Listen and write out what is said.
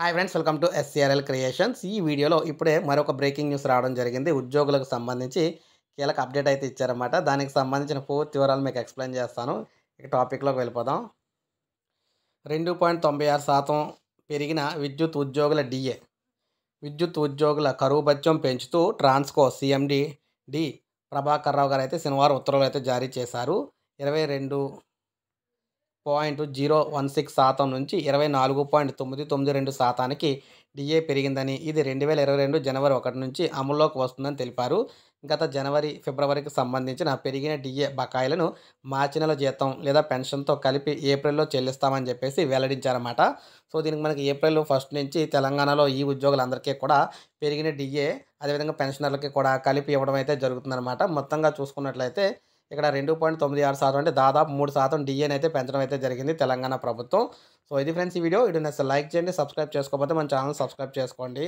hi friends welcome to SCRL creations ఈ వీడియోలో ఇప్పుడే మరొక బ్రేకింగ్ న్యూస్ రావడం జరిగింది ఉద్యోగులకు సంబంధించి కీలక అప్డేట్ అయితే ఇచ్చారన్నమాట దానికి సంబంధించిన పూర్తి వివరాలు మీకు ఎక్స్ప్లెయిన్ చేస్తాను ఇక టాపిక్లోకి వెళ్ళిపోదాం రెండు పాయింట్ తొంభై ఆరు శాతం పెరిగిన విద్యుత్ ఉద్యోగుల డిఏ విద్యుత్ ఉద్యోగుల కరువు బత్యం పెంచుతూ ట్రాన్స్కో సీఎండి డి ప్రభాకర్ రావు గారు అయితే శనివారం ఉత్తర్వులు అయితే జారీ చేశారు ఇరవై రెండు పాయింట్ జీరో వన్ సిక్స్ శాతం నుంచి ఇరవై నాలుగు పాయింట్ తొమ్మిది తొమ్మిది రెండు శాతానికి డిఏ పెరిగిందని ఇది రెండు వేల ఇరవై రెండు జనవరి ఒకటి నుంచి అమల్లోకి వస్తుందని తెలిపారు గత జనవరి ఫిబ్రవరికి సంబంధించిన పెరిగిన డిఏ బకాయిలను మార్చి నెల జీతం లేదా పెన్షన్తో కలిపి ఏప్రిల్లో చెల్లిస్తామని చెప్పేసి వెల్లడించారన్నమాట సో దీనికి మనకి ఏప్రిల్ ఫస్ట్ నుంచి తెలంగాణలో ఈ ఉద్యోగులందరికీ కూడా పెరిగిన డిఏ అదేవిధంగా పెన్షనర్లకి కూడా కలిపి ఇవ్వడం అయితే జరుగుతుందన్నమాట మొత్తంగా చూసుకున్నట్లయితే ఇక్కడ రెండు పాయింట్ తొమ్మిది ఆరు శాతం అంటే దాదాపు మూడు శాతం డిఎన్ అయితే పెంచడం అయితే జరిగింది తెలంగాణ ప్రభుత్వం సో ఇది ఫ్రెండ్స్ ఈ వీడియో ఇటు నెక్స్ట్ లైక్ చేయండి సబ్స్క్రైబ్ చేసుకోకపోతే మన ఛానల్ సబ్స్క్రైబ్ చేసుకోండి